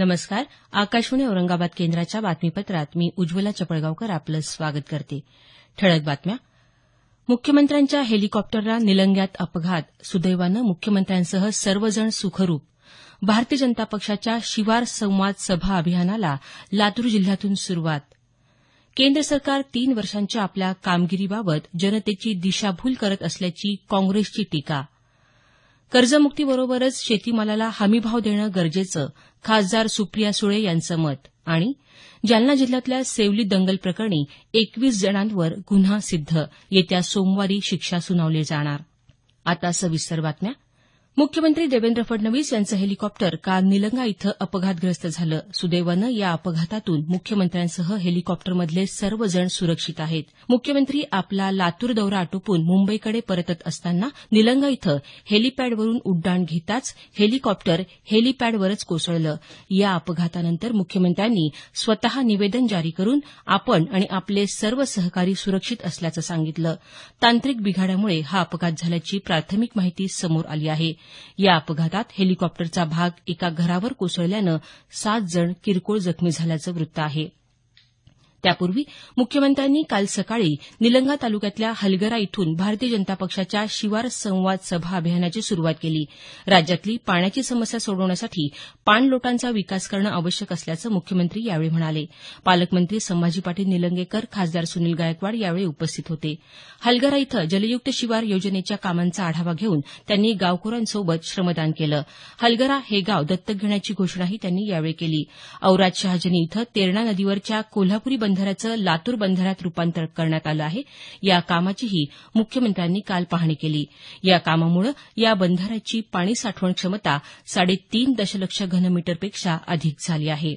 नमस्कार आकाशवाणी औरंगाबाद केंद्राच्या बातमीपत्रात मी उज्ज्वला चपळगावकर आपलं स्वागत करते ठळक बातम्या मुख्यमंत्र्यांच्या हेलिकॉप्टरला निलंग्यात अपघात सुदैवानं मुख्यमंत्र्यांसह सर्वजण सुखरूप भारतीय जनता पक्षाच्या शिवार संवाद सभा अभियानाला लातूर जिल्ह्यातून सुरुवात केंद्र सरकार तीन वर्षांच्या आपल्या कामगिरीबाबत जनतेची दिशाभूल करत असल्याची काँग्रेसची टीका कर्जमुक्तीबरोबरच शेतीमालाला हमीभाव देणं गरजेचं खासदार सुप्रिया सुळे यांचं मत आणि जालना जिल्ह्यातल्या सेवली दंगल प्रकरणी एकवीस जणांवर गुन्हा सिद्ध येत्या सोमवारी शिक्षा सुनावली जाणार आता सविस्तर बातम्या मुख्यमंत्री देवेंद्र फडणवीस यांचं हेलिकॉप्टर काल निलंगा इथं अपघातग्रस्त झालं सुदैवानं या अपघातातून मुख्यमंत्र्यांसह हेलिकॉप्टरमधले सर्व जण सुरक्षित आहेत मुख्यमंत्री आपला लातूर दौरा आटोपून मुंबईकडे परतत असताना निलंगा इथं हेलिपॅडवरून उड्डाण घेताच हेलिकॉप्टर हेलिपॅडवरच कोसळलं या अपघातानंतर मुख्यमंत्र्यांनी स्वत निवेदन जारी करून आपण आणि आपले सर्व सहकारी सुरक्षित असल्याचं सांगितलं तांत्रिक बिघाडामुळे हा अपघात झाल्याची प्राथमिक माहिती समोर आली आहे या अपघातात हेलिकॉप्टरचा भाग एका घरावर कोसळल्यानं सात जण किरकोळ जखमी झाल्याचं वृत्त आहे त्यापूर्वी मुख्यमंत्र्यांनी काल सकाळी निलंगा तालुक्यातल्या हलगरा इथून भारतीय जनता पक्षाच्या शिवार संवाद सभा अभियानाची सुरुवात केली राज्यातली पाण्याची समस्या सोडवण्यासाठी पाणलोटांचा विकास करणं आवश्यक असल्याचं मुख्यमंत्री यावेळी म्हणाले पालकमंत्री संभाजी पाटील निलंगेकर खासदार सुनील गायकवाड यावेळी उपस्थित होते हलगरा इथं जलयुक्त शिवार योजनेच्या कामांचा आढावा घेऊन त्यांनी गावकऱ्यांसोबत श्रमदान केलं हलगरा हे गाव दत्तक घेण्याची घोषणाही त्यांनी यावेळी केली औराद शहाजनी इथं तेरणा नदीवरच्या कोल्हापुरी बंधाऱ्याचं लातूर बंधाऱ्यात रुपांतर करण्यात आलं आहे या कामाचीही मुख्यमंत्र्यांनी काल पाहणी केली या कामामुळे या बंधाऱ्याची पाणी साठवण क्षमता साडेतीन दशलक्ष घनमीटरपेक्षा अधिक झाली आहे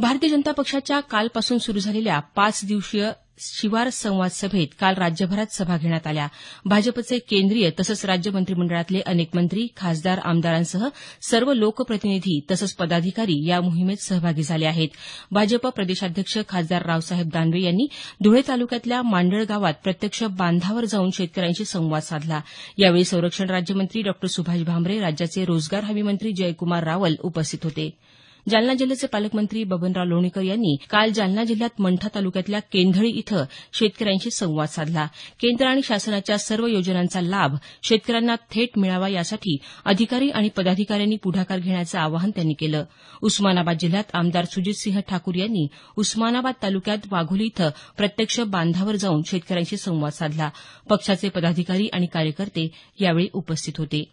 भारतीय जनता पक्षाच्या कालपासून सुरू झालेल्या पाच दिवसीय शिवार संवाद सभेत काल राज्यभरात सभा घेण्यात आल्या भाजपचे केंद्रीय तसंच राज्य मंत्रिमंडळातले अनेक मंत्री खासदार आमदारांसह सर्व लोकप्रतिनिधी तसंच पदाधिकारी या मोहिमेत सहभागी झाले आहेत भाजप प्रदेशाध्यक्ष खासदार रावसाहेब दानवे यांनी धुळे तालुक्यातल्या मांडळ गावात प्रत्यक्ष बांधावर जाऊन शेतकऱ्यांशी संवाद साधला यावेळी संरक्षण राज्यमंत्री डॉ सुभाष भामरे राज्याचे रोजगार हमी मंत्री जयकुमार रावल उपस्थित होते जालना जिल्ह्याचे पालकमंत्री बबनराव लोणीकर यांनी काल जालना जिल्ह्यात मंठा तालुक्यातल्या केंधळी इथं शेतकऱ्यांशी संवाद साधला केंद्र आणि शासनाच्या सर्व योजनांचा लाभ शेतकऱ्यांना थेट मिळावा यासाठी अधिकारी आणि पदाधिकाऱ्यांनी पुढाकार घेण्याचं आवाहन त्यांनी केलं उस्मानाबाद जिल्ह्यात आमदार सुजितसिंह ठाकूर यांनी उस्मानाबाद तालुक्यात वाघोली इथं प्रत्यक्ष बांधावर जाऊन शेतकऱ्यांशी संवाद साधला पक्षाचे पदाधिकारी आणि कार्यकर्ते यावेळी उपस्थित होते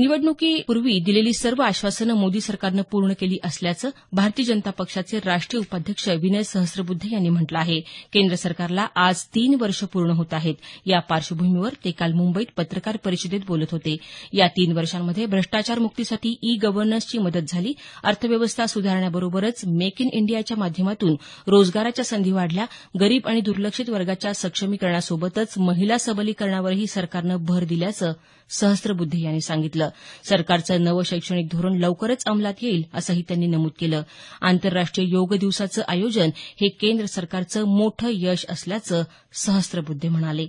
निवडणुकीपूर्वी दिलेली सर्व आश्वासनं मोदी सरकारनं पूर्ण केली असल्याचं भारतीय जनता पक्षाचे राष्ट्रीय उपाध्यक्ष विनय सहस्रबुद्धे यांनी म्हटलं आहे केंद्र सरकारला आज तीन वर्ष पूर्ण होत आहेत या पार्श्वभूमीवर ते काल मुंबईत पत्रकार परिषदेत बोलत होते या तीन वर्षांमध्ये भ्रष्टाचार मुक्तीसाठी ई गव्हर्नन्सची मदत झाली अर्थव्यवस्था सुधारण्याबरोबरच मेक इन इंडियाच्या माध्यमातून रोजगाराच्या संधी वाढल्या गरीब आणि दुर्लक्षित वर्गाच्या सक्षमीकरणासोबतच महिला सबलीकरणावरही सरकारनं भर दिल्याचं सहस्रबुद्धे यांनी सांगितलं सरकारचं नवं शैक्षणिक धोरण लवकरच अंमलात येईल असंही त्यांनी नमूद केलं आंतरराष्ट्रीय योग दिवसाचं आयोजन हे केंद्र सरकारचं मोठं यश असल्याचं सहस्रबुद्धे म्हणाले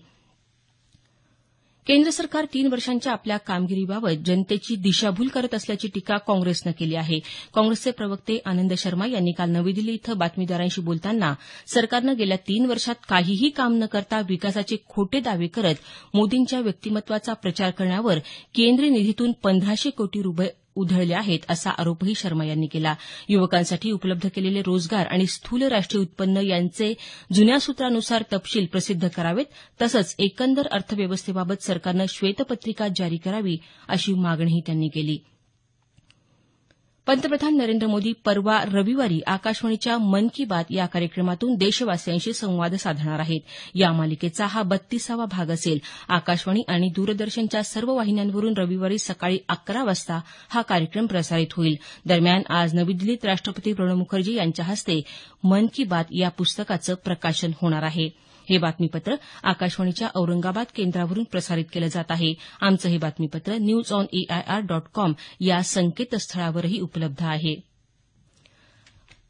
केंद्र सरकार तीन वर्षांच्या आपल्या कामगिरीबाबत जनतेची दिशाभूल करत असल्याची टीका काँग्रेसनं केली आहे काँग्रेसचे प्रवक्ते आनंद शर्मा यांनी काल नवी दिल्ली इथं बातमीदारांशी बोलताना सरकारनं गेल्या तीन वर्षात काहीही काम न करता विकासाचे खोटे दावे करत मोदींच्या व्यक्तिमत्वाचा प्रचार करण्यावर केंद्रीय निधीतून पंधराशे कोटी रुपये उधळले आहेत असा आरोपही शर्मा यांनी केला युवकांसाठी उपलब्ध केलेले रोजगार आणि स्थूल राष्ट्रीय उत्पन्न यांचे जुन्या सूत्रानुसार तपशील प्रसिद्ध करावेत तसंच एकंदर अर्थव्यवस्थेबाबत सरकारनं श्वेतपत्रिका जारी करावी अशी मागणीही त्यांनी केली पंतप्रधान नरेंद्र मोदी परवा रविवारी आकाशवाणीच्या मन की बात या कार्यक्रमातून देशवासियांशी संवाद साधणार आहेत या मालिकेचा हा बत्तीसावा भाग असेल आकाशवाणी आणि दूरदर्शनच्या सर्व वाहिन्यांवरून रविवारी सकाळी अकरा वाजता हा कार्यक्रम प्रसारित होईल दरम्यान आज नवी दिल्लीत राष्ट्रपती प्रणव मुखर्जी यांच्या हस्ते मन की बात या पुस्तकाचं प्रकाशन होणार आहे हे बातमीपत्र आकाशवाणीच्या औरंगाबाद केंद्रावरून प्रसारित केलं जात आहे आमचं हे बातमीपत्र news on AIR dot com या संकेतस्थळावरही उपलब्ध आहे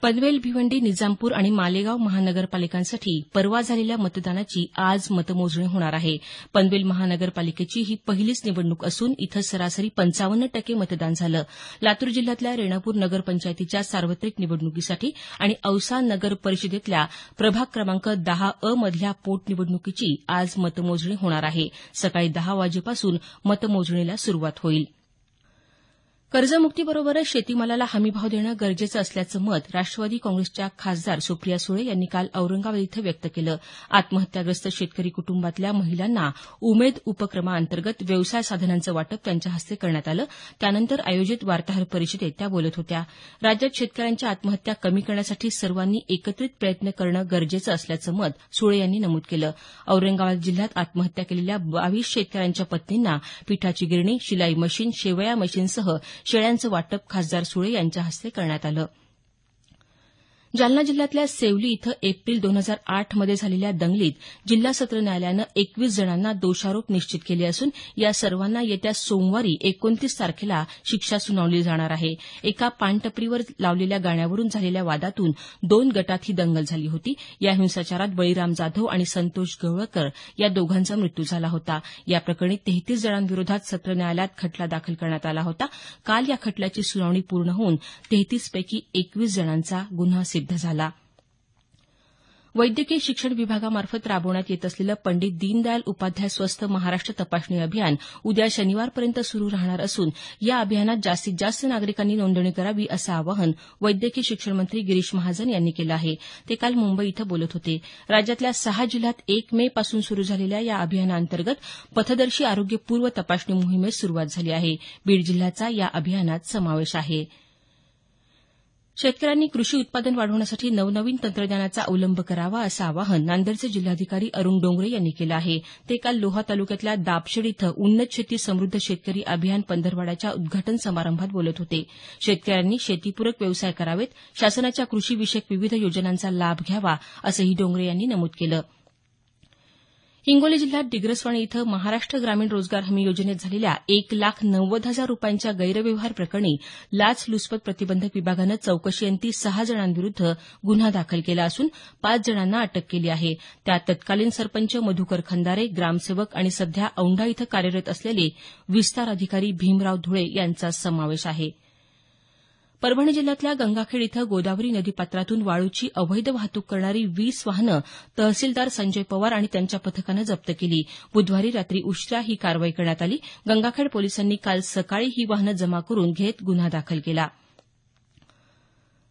पनवेल भिवंडी निजामपूर आणि मालेगाव महानगरपालिकांसाठी परवा झालेल्या मतदानाची आज मतमोजणी होणार आहे पनवेल महानगरपालिकेची ही पहिलीच निवडणूक असून इथं सरासरी पंचावन्न टक्के मतदान झालं लातूर जिल्ह्यातल्या रेणापूर नगरपंचायतीच्या सार्वत्रिक निवडणुकीसाठी आणि औसा नगर परिषदेतल्या प्रभाग क्रमांक दहा अ मधल्या पोटनिवडणुकीची आज मतमोजणी होणार आहे सकाळी दहा वाजेपासून मतमोजणीला सुरुवात होईल कर्जमुक्तीबरोबरच शेतीमालाला हमीभाव देणं गरजेचं असल्याचं मत राष्ट्रवादी काँग्रेसच्या खासदार सुप्रिया सुळे यांनी काल औरंगाबाद इथं व्यक्त केलं आत्महत्याग्रस्त शेतकरी कुटुंबातल्या महिलांना उमेद उपक्रमाअंतर्गत व्यवसाय साधनांचं वाटप त्यांच्या हस्ते करण्यात आलं त्यानंतर आयोजित वार्ताहर परिषदेत त्या बोलत होत्या राज्यात शेतकऱ्यांच्या आत्महत्या कमी करण्यासाठी सर्वांनी एकत्रित प्रयत्न करणं गरजेचं असल्याचं मत सुळे यांनी नमूद केलं औरंगाबाद जिल्ह्यात आत्महत्या केलेल्या बावीस शेतकऱ्यांच्या पत्नींना पिठाची गिरणी शिलाई मशीन शेवया मशीनसह शेळ्यांचं वाटप खासदार सुळे यांच्या हस्ते करण्यात आलं जालना जिल्ह्यातल्या सेवली इथं एप्रिल दोन हजार आठ मध्ये झालेल्या दंगलीत जिल्हा सत्र न्यायालयानं एकवीस जणांना दोषारोप निश्चित केले असून या सर्वांना येत्या सोमवारी एकोणतीस तारखेला शिक्षा सुनावली जाणार आहे एका पानटपरीवर लावलेल्या गाण्यावरून झालेल्या वादातून दोन गटात ही दंगल झाली होती या हिंसाचारात बळीराम जाधव आणि संतोष गवळकर या दोघांचा मृत्यू झाला होता या प्रकरणी तेहतीस जणांविरोधात सत्र न्यायालयात खटला दाखल करण्यात आला होता काल या खटल्याची सुनावणी पूर्ण होऊन तेहतीसपैकी एकवीस जणांचा गुन्हा झाला वैद्यकीय शिक्षण विभागामार्फत राबवण्यात येत असलेलं पंडित दीनदयाल उपाध्याय स्वस्थ महाराष्ट्र तपासणी अभियान उद्या शनिवारपर्यंत सुरू राहणार असून या अभियानात जास्तीत जास्त नागरिकांनी नोंदणी करावी असं आवाहन वैद्यकीय शिक्षण मंत्री गिरीश महाजन यांनी केलं आहे ते काल मुंबई इथं बोलत होते राज्यातल्या सहा जिल्ह्यात एक मे पासून सुरू झालेल्या या अभियानाअंतर्गत पथदर्शी आरोग्यपूर्व तपासणी मोहिमेस सुरुवात झाली आहे बीड जिल्ह्याचा या अभियानात समावेश आहे शेतकऱ्यांनी कृषी उत्पादन वाढवण्यासाठी नवनवीन तंत्रज्ञानाचा अवलंब करावा असं आवाहन नांदेडचे जिल्हाधिकारी अरुण डोंगरे यांनी केलं आहे ते काल लोहा तालुक्यातल्या दापशेड इथं उन्नत शेती समृद्ध शेतकरी अभियान पंधरवड्याच्या उद्घाटन समारंभात बोलत होते शेतकऱ्यांनी शेतीपूरक व्यवसाय करावेत शासनाच्या कृषीविषयक विविध योजनांचा लाभ घ्यावा असंही डोंगरे यांनी नमूद केलं हिंगोली जिल्ह्यात डिग्रसवाणी इथं महाराष्ट्र ग्रामीण रोजगार हमी योजनेत झालेल्या एक लाख नव्वद हजार रुपयांच्या गैरव्यवहार प्रकरणी लाचलुचपत प्रतिबंधक विभागानं चौकशीअंती सहा जणांविरुद्ध गुन्हा दाखल केला असून पाच जणांना अटक केली आहे त्यात तत्कालीन सरपंच मधुकर खंदारे ग्रामसेवक आणि सध्या औंढा इथं कार्यरत असलेले विस्तार अधिकारी भीमराव धुळे यांचा समावेश होता परभणी जिल्ह्यातल्या गंगाखेड इथं गोदावरी नदीपात्रातून वाळूची अवैध वाहतूक करणारी वीस वाहनं तहसीलदार संजय पवार आणि त्यांच्या पथकानं जप्त केली बुधवारी रात्री उशिरा ही कारवाई करण्यात आली गंगाखेड पोलिसांनी काल सकाळी ही वाहनं जमा करून घेत गुन्हा दाखल केला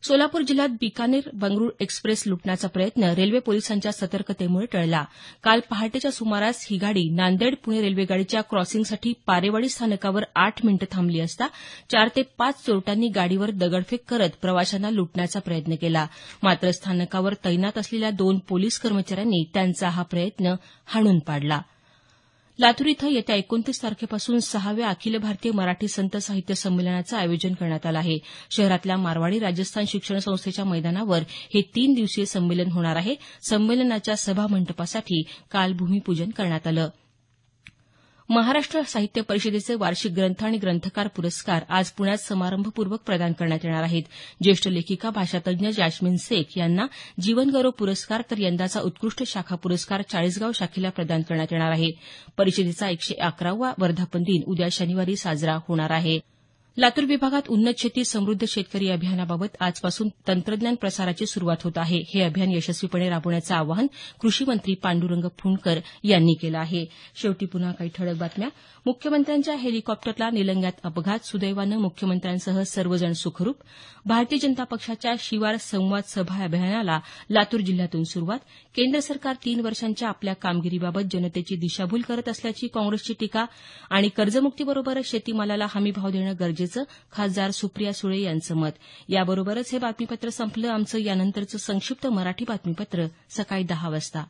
सोलापूर जिल्ह्यात बिकानेर बंगळूर एक्सप्रेस लुटण्याचा प्रयत्न रेल्वे पोलिसांच्या सतर्कतेमुळे टळला काल पहाटेच्या सुमारास ही गाडी नांदेड पुणे रेल्वेगाडीच्या क्रॉसिंगसाठी पारेवाडी स्थानकावर आठ मिनिटं थांबली असता चार ते पाच चोरट्यांनी गाडीवर दगडफेक करत प्रवाशांना लुटण्याचा प्रयत्न केला मात्र स्थानकावर तैनात असलेल्या दोन पोलीस कर्मचाऱ्यांनी त्यांचा हा प्रयत्न हाणून पाडला लातूर इथं येत्या एकोणतीस तारखेपासून सहाव्या अखिल भारतीय मराठी संत साहित्य संमेलनाचं आयोजन करण्यात आलं आहे शहरातल्या मारवाडी राजस्थान शिक्षण संस्थेच्या मैदानावर हे तीन दिवसीय संमेलन होणार आहे संमेलनाच्या सभामंडपासाठी काल भूमिपूजन करण्यात आलं महाराष्ट्र साहित्य परिषदेचे वार्षिक ग्रंथ आणि ग्रंथकार पुरस्कार आज पुण्यात समारंभपूर्वक प्रदान करण्यात येणार आहेत ज्येष्ठ लेखिका भाषातज्ज्ञ जॅस्मिन शेख यांना जीवनगौरव पुरस्कार तर यंदाचा उत्कृष्ट शाखा पुरस्कार चाळीसगाव शाखेला प्रदान करण्यात येणार आहे परिषदेचा एकशे अकरावा वर्धापन दिन उद्या शनिवारी साजरा होणार आहे लातूर विभागात उन्नत शेती समृद्ध शेतकरी अभियानाबाबत आजपासून तंत्रज्ञान प्रसाराची सुरुवात होत आहे हे अभियान यशस्वीपणे राबवण्याचं आवाहन कृषी मंत्री पांडुरंग फुंडकर यांनी केलं आहे शेवटी पुन्हा काही ठळक बातम्या मुख्यमंत्र्यांच्या हेलिकॉप्टरला निलंग्यात अपघात सुदैवानं मुख्यमंत्र्यांसह सर्वजण सुखरूप भारतीय जनता पक्षाच्या शिवार संवाद सभा अभियानाला लातूर जिल्ह्यातून सुरुवात केंद्र सरकार तीन वर्षांच्या आपल्या कामगिरीबाबत जनतेची दिशाभूल करत असल्याची काँग्रेसची टीका आणि कर्जमुक्तीबरोबरच शेतीमालाला हमी भाव देणं गरजेचं गरजेचं खासदार सुप्रिया सुळे यांचं मत याबरोबरच हे बातमीपत्र संपलं आमचं यानंतरचं संक्षिप्त मराठी बातमीपत्र सकाळी दहा वाजता